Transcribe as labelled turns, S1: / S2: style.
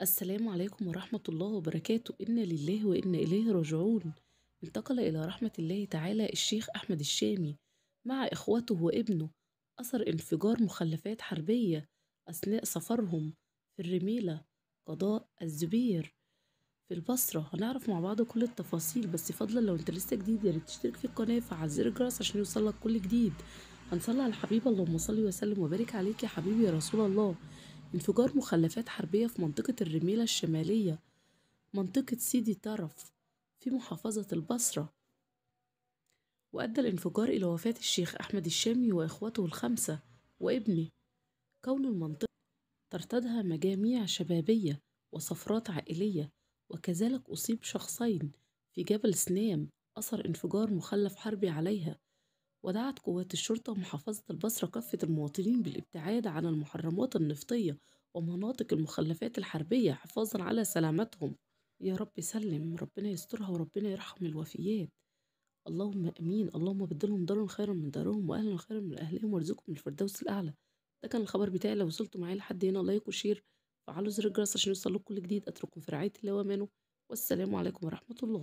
S1: السلام عليكم ورحمة الله وبركاته إنا لله وإنا إليه راجعون انتقل إلى رحمة الله تعالى الشيخ أحمد الشامي مع إخوته وابنه أثر انفجار مخلفات حربية أثناء سفرهم في الرميلة قضاء الزبير في البصرة هنعرف مع بعض كل التفاصيل بس فضلا لو انت لسه جديد يا ريت تشترك في القناة فعل زر الجرس عشان يوصلك كل جديد هنصلي على الحبيب اللهم صل وسلم وبارك عليك يا حبيبي يا رسول الله انفجار مخلفات حربية في منطقة الرميلة الشمالية منطقة سيدي طرف في محافظة البصرة وأدى الانفجار إلى وفاة الشيخ أحمد الشامي وإخوته الخمسة وابنه كون المنطقة ترتادها مجاميع شبابية وصفرات عائلية وكذلك أصيب شخصين في جبل سنام أثر انفجار مخلف حربي عليها ودعت قوات الشرطة ومحافظة البصرة كافة المواطنين بالابتعاد عن المحرمات النفطية ومناطق المخلفات الحربية حفاظا على سلامتهم يا رب سلم ربنا يسترها وربنا يرحم الوفيات اللهم امين اللهم بدلهم دار خيرا من دارهم واهلا خيرا من اهلهم وارزقهم الفردوس الاعلى ده كان الخبر بتاعي لو وصلتوا معايا لحد هنا لايك وشير فعلوا زر الجرس عشان يوصل لكم كل جديد اترككم في رعايه الله وامانه والسلام عليكم ورحمه الله